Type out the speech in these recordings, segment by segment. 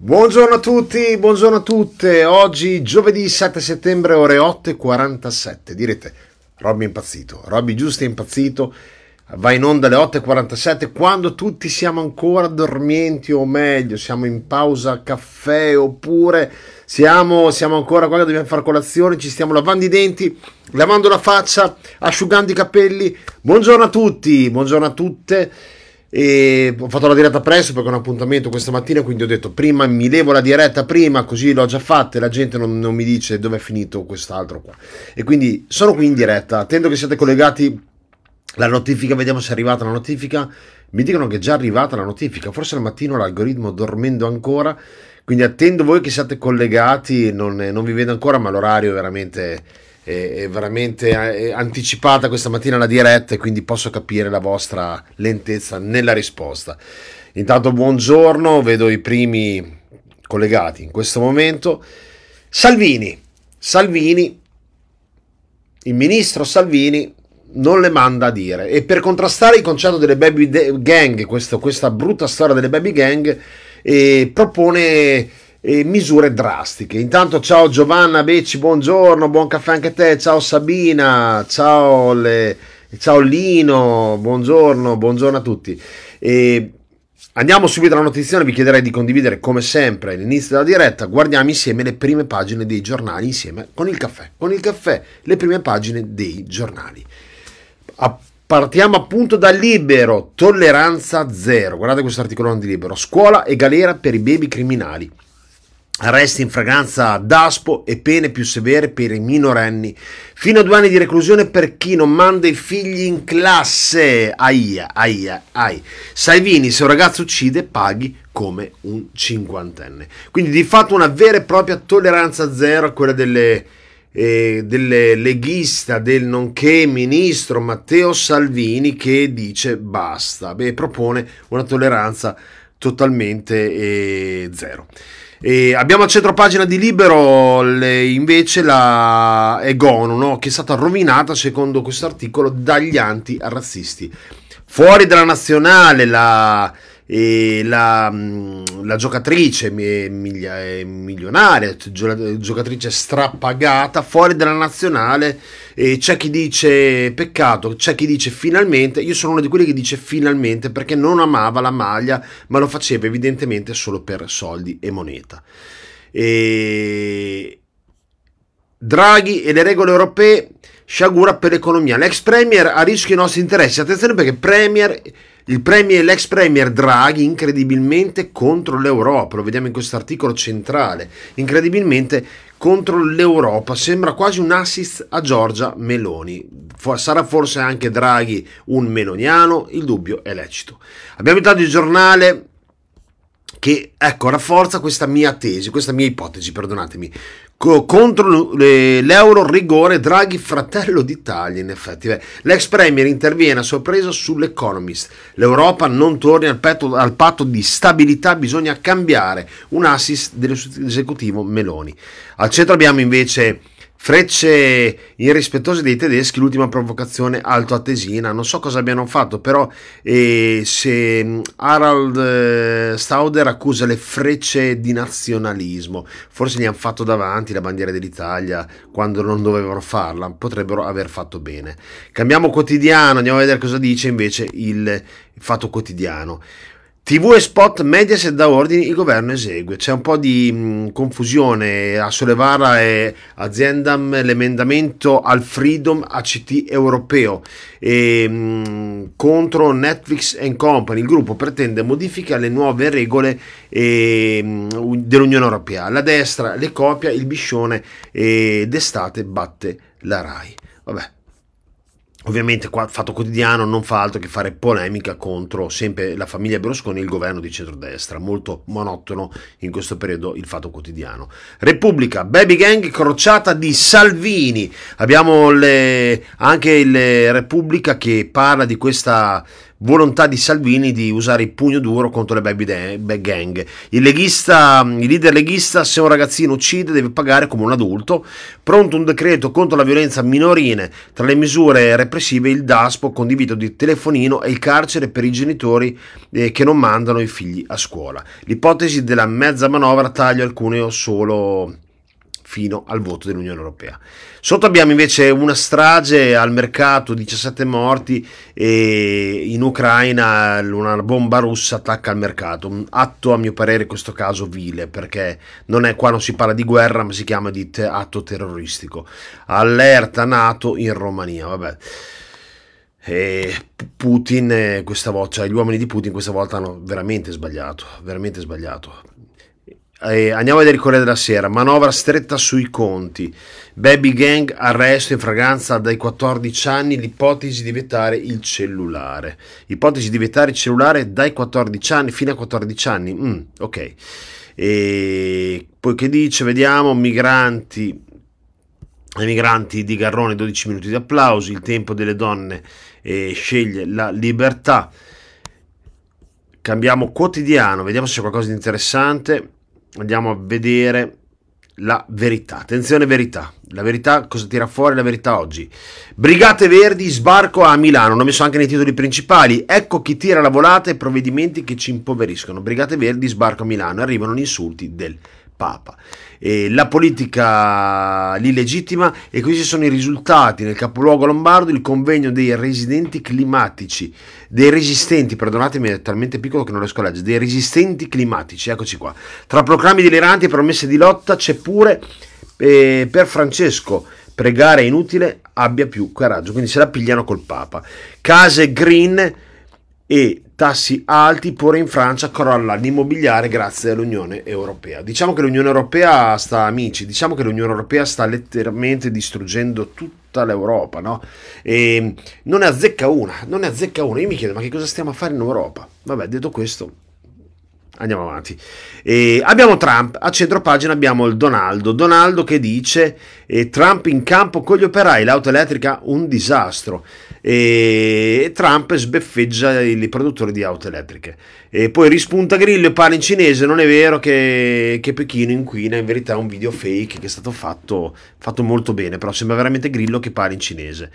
Buongiorno a tutti, buongiorno a tutte. Oggi giovedì 7 settembre ore 8.47. Direte, Robby è impazzito, Robby giusto è impazzito, va in onda alle 8.47 quando tutti siamo ancora dormienti o meglio, siamo in pausa caffè oppure siamo, siamo ancora qua che dobbiamo fare colazione, ci stiamo lavando i denti, lavando la faccia, asciugando i capelli. Buongiorno a tutti, buongiorno a tutte e ho fatto la diretta presto perché ho un appuntamento questa mattina quindi ho detto prima mi levo la diretta prima così l'ho già fatta e la gente non, non mi dice dove è finito quest'altro qua e quindi sono qui in diretta attendo che siate collegati la notifica vediamo se è arrivata la notifica mi dicono che è già arrivata la notifica forse al mattino l'algoritmo dormendo ancora quindi attendo voi che siate collegati non, non vi vedo ancora ma l'orario veramente è, veramente anticipata questa mattina la diretta e quindi posso capire la vostra lentezza nella risposta. Intanto buongiorno, vedo i primi collegati in questo momento. Salvini, Salvini, il ministro Salvini non le manda a dire e per contrastare il concetto delle baby gang, questo, questa brutta storia delle baby gang, eh, propone e misure drastiche. Intanto ciao Giovanna Becci, buongiorno, buon caffè anche a te, ciao Sabina, ciao, le, ciao Lino, buongiorno, buongiorno a tutti. E andiamo subito alla notizia. vi chiederei di condividere come sempre all'inizio della diretta, guardiamo insieme le prime pagine dei giornali insieme con il caffè, con il caffè le prime pagine dei giornali. A Partiamo appunto da Libero, tolleranza zero. Guardate questo articolo di Libero. Scuola e galera per i baby criminali arresti in fragranza d'aspo e pene più severe per i minorenni, fino a due anni di reclusione per chi non manda i figli in classe. Aia, aia, aia. Salvini, se un ragazzo uccide, paghi come un cinquantenne. Quindi di fatto una vera e propria tolleranza zero a quella delle, eh, delle leghista del nonché ministro Matteo Salvini che dice basta e propone una tolleranza totalmente eh, zero. E abbiamo centro pagina di Libero le, invece la Egono, no? che è stata rovinata secondo questo articolo dagli anti-razzisti. Fuori dalla nazionale la e la, mm, la giocatrice miglia, milionaria, giocatrice strappagata fuori dalla nazionale. E c'è chi dice peccato, c'è chi dice finalmente. Io sono uno di quelli che dice finalmente perché non amava la maglia, ma lo faceva evidentemente solo per soldi e moneta. E... Draghi e le regole europee sciagura per l'economia. L'ex Premier a rischio i nostri interessi. Attenzione perché Premier il premier, l'ex premier Draghi incredibilmente contro l'Europa, lo vediamo in questo articolo centrale, incredibilmente contro l'Europa, sembra quasi un assist a Giorgia Meloni. sarà forse anche Draghi un meloniano? Il dubbio è lecito. Abbiamo invitato il giornale che ecco, rafforza questa mia tesi, questa mia ipotesi, perdonatemi. contro l'euro rigore Draghi fratello d'Italia in effetti Beh, l'ex premier interviene a sorpresa sull'Economist l'Europa non torna al, petto, al patto di stabilità bisogna cambiare un assist dell'esecutivo Meloni al centro abbiamo invece Frecce irrispettose dei tedeschi, l'ultima provocazione alto attesina, non so cosa abbiano fatto, però eh, se mm, Harald eh, Stauder accusa le frecce di nazionalismo, forse gli hanno fatto davanti la bandiera dell'Italia quando non dovevano farla, potrebbero aver fatto bene. Cambiamo quotidiano, andiamo a vedere cosa dice invece il fatto quotidiano. TV e spot Mediaset da ordini, il governo esegue. C'è un po' di mh, mm, confusione a Solevara e Aziendam l'emendamento al Freedom ACT europeo e, mh, mm, contro Netflix Company. Il gruppo pretende modifiche alle nuove regole e, mh, mm, dell'Unione Europea. La destra le copia, il biscione e d'estate batte la RAI. Vabbè, ovviamente qua Fatto Quotidiano non fa altro che fare polemica contro sempre la famiglia Berlusconi e il governo di centrodestra, molto monotono in questo periodo il Fatto Quotidiano. Repubblica, Baby Gang, crociata di Salvini, abbiamo le, anche il Repubblica che parla di questa volontà di Salvini di usare il pugno duro contro le baby gang. Il, leghista, mm, il leader leghista, se un ragazzino uccide, deve pagare come un adulto. Pronto un decreto contro la violenza minorile. Tra le misure repressive il DASPO con di telefonino e il carcere per i genitori eh, che non mandano i figli a scuola. L'ipotesi della mezza manovra taglia alcune o solo fino al voto dell'Unione Europea. Sotto abbiamo invece una strage al mercato, 17 morti e in Ucraina una bomba russa attacca al mercato, un atto a mio parere in questo caso vile perché non è, qua non si parla di guerra ma si chiama di te, atto terroristico. Allerta Nato in Romania, vabbè. E Putin eh, questa volta, cioè gli uomini di Putin questa volta hanno veramente sbagliato, veramente sbagliato. Eh, andiamo a vedere il Corriere della Sera. Manovra stretta sui conti. Baby gang arresto in fragranza dai 14 anni. L'ipotesi di vietare il cellulare. Ipotesi di vietare il cellulare dai 14 anni fino a 14 anni. Mm, ok. E poi che dice? Vediamo migranti. migranti di Garrone 12 minuti di applausi. Il tempo delle donne eh, sceglie la libertà. Cambiamo quotidiano, vediamo se c'è qualcosa di interessante andiamo a vedere la verità. Attenzione verità. La verità, cosa tira fuori la verità oggi? Brigate Verdi, sbarco a Milano, l'ho messo anche nei titoli principali. Ecco chi tira la volata e provvedimenti che ci impoveriscono. Brigate Verdi, sbarco a Milano, arrivano gli insulti del Papa. E la politica lì legittima e questi sono i risultati. Nel capoluogo lombardo il convegno dei residenti climatici, dei resistenti, perdonatemi è talmente piccolo che non riesco a leggere, dei resistenti climatici, eccoci qua. Tra proclami deliranti e promesse di lotta c'è pure eh, per Francesco pregare è inutile, abbia più coraggio, quindi se la pigliano col Papa. Case green e tassi alti, pure in Francia crolla l'immobiliare grazie all'Unione Europea. Diciamo che l'Unione Europea sta, amici, diciamo che l'Unione Europea sta letteralmente distruggendo tutta l'Europa, no? E non ne azzecca una, non ne azzecca una. Io mi chiedo, ma che cosa stiamo a fare in Europa? Vabbè, detto questo, andiamo avanti. E abbiamo Trump, a centro pagina abbiamo il Donaldo. Donaldo che dice eh, Trump in campo con gli operai, l'auto elettrica un disastro. E Trump sbeffeggia i produttori di auto elettriche. E poi rispunta Grillo e parla in cinese, non è vero che, che Pechino inquina, in verità è un video fake che è stato fatto, fatto molto bene, però sembra veramente Grillo che parla in cinese.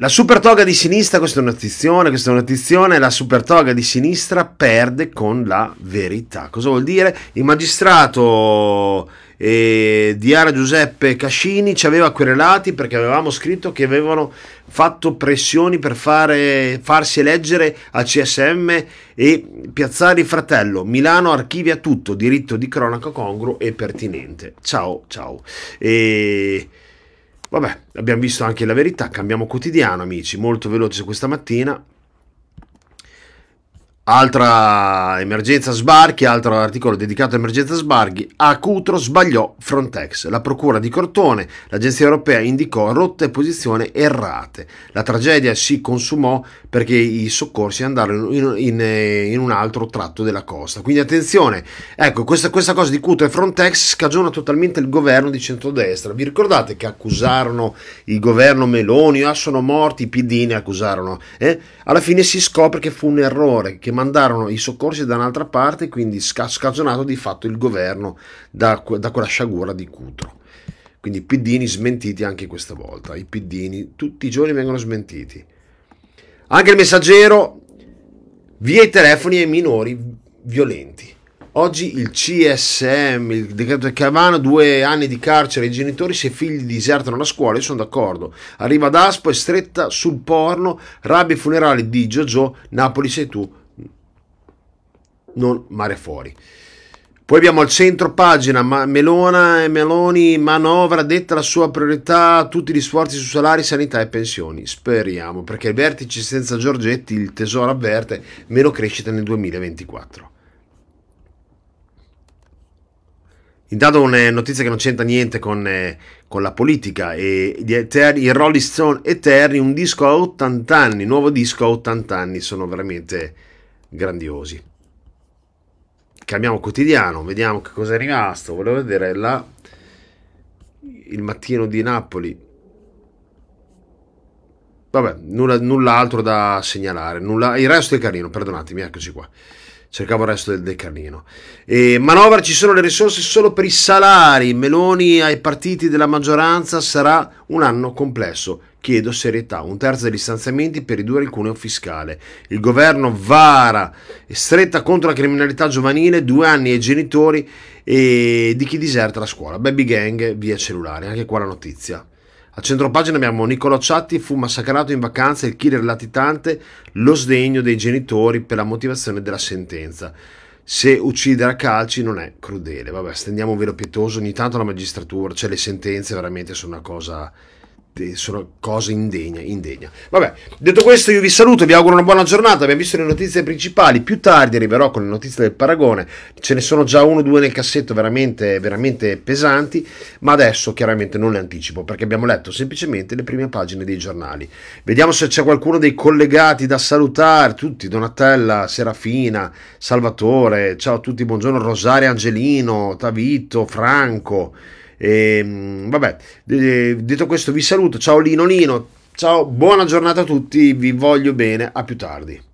La super toga di sinistra, questa è una tizione, questa è una tizione, la toga di sinistra perde con la verità. Cosa vuol dire? Il magistrato eh, Diara Giuseppe Cascini ci aveva querelati perché avevamo scritto che avevano fatto pressioni per fare, farsi eleggere al CSM e piazzare il fratello. Milano archivia tutto, diritto di cronaca congruo e pertinente. Ciao, ciao. E Vabbè, abbiamo visto anche la verità, cambiamo quotidiano amici, molto veloce questa mattina, Altra emergenza sbarchi, altro articolo dedicato all'emergenza sbarchi, a Cutro sbagliò Frontex. La procura di Cortone, l'agenzia europea indicò rotte e posizioni errate. La tragedia si consumò perché i soccorsi andarono in, in, eh, in un altro tratto della costa. Quindi attenzione, ecco, questa, questa cosa di Cutro e Frontex scagiona totalmente il governo di centrodestra. Vi ricordate che accusarono il governo Meloni, ah sono morti, i PD ne accusarono. Eh? Alla fine si scopre che fu un errore, che mandarono i soccorsi da un'altra parte, quindi scagionato di fatto il governo da, da quella sciagura di Cutro. Quindi i piddini smentiti anche questa volta, i piddini tutti i giorni vengono smentiti. Anche il messaggero, via i telefoni ai minori violenti. Oggi il CSM, il decreto di Cavano, due anni di carcere ai genitori se i figli disertano la scuola, io sono d'accordo. Arriva ad Aspo e stretta sul porno, rabbia e funerali di Giorgio, Napoli sei tu, non mare fuori. Poi abbiamo al centro pagina Melona e Meloni, manovra detta la sua priorità, tutti gli sforzi su salari, sanità e pensioni. Speriamo, perché il vertice senza Giorgetti, il tesoro avverte, meno crescita nel 2024. Intanto una notizia che non c'entra niente con, eh, con la politica, e gli Eterni, i Rolling Stone Eterni, un disco a 80 anni, nuovo disco a 80 anni, sono veramente grandiosi. Cambiamo quotidiano, vediamo che cosa è rimasto. Volevo vedere la, il mattino di Napoli. Vabbè, nulla, nulla da segnalare. Nulla, il resto è carino, perdonatemi, eccoci qua cercavo il resto del decanino. E manovra ci sono le risorse solo per i salari, Meloni ai partiti della maggioranza sarà un anno complesso. Chiedo serietà, un terzo degli stanziamenti per ridurre il cuneo fiscale. Il governo vara e stretta contro la criminalità giovanile, due anni ai genitori e di chi diserta la scuola. Baby gang via cellulare, anche qua la notizia. A centro pagina abbiamo Niccolo Ciatti, fu massacrato in vacanza il killer latitante, lo sdegno dei genitori per la motivazione della sentenza. Se uccidere a calci non è crudele. Vabbè, stendiamo un velo pietoso, ogni tanto la magistratura, cioè le sentenze veramente sono una cosa sono cose indegne, indegne. Vabbè, detto questo io vi saluto, vi auguro una buona giornata, abbiamo visto le notizie principali, più tardi arriverò con le notizie del paragone, ce ne sono già uno o due nel cassetto veramente, veramente pesanti, ma adesso chiaramente non le anticipo perché abbiamo letto semplicemente le prime pagine dei giornali. Vediamo se c'è qualcuno dei collegati da salutare, tutti, Donatella, Serafina, Salvatore, ciao a tutti, buongiorno Rosaria Angelino, Tavito, Franco. E, ehm, vabbè, detto questo vi saluto, ciao Lino Lino, ciao, buona giornata a tutti, vi voglio bene, a più tardi.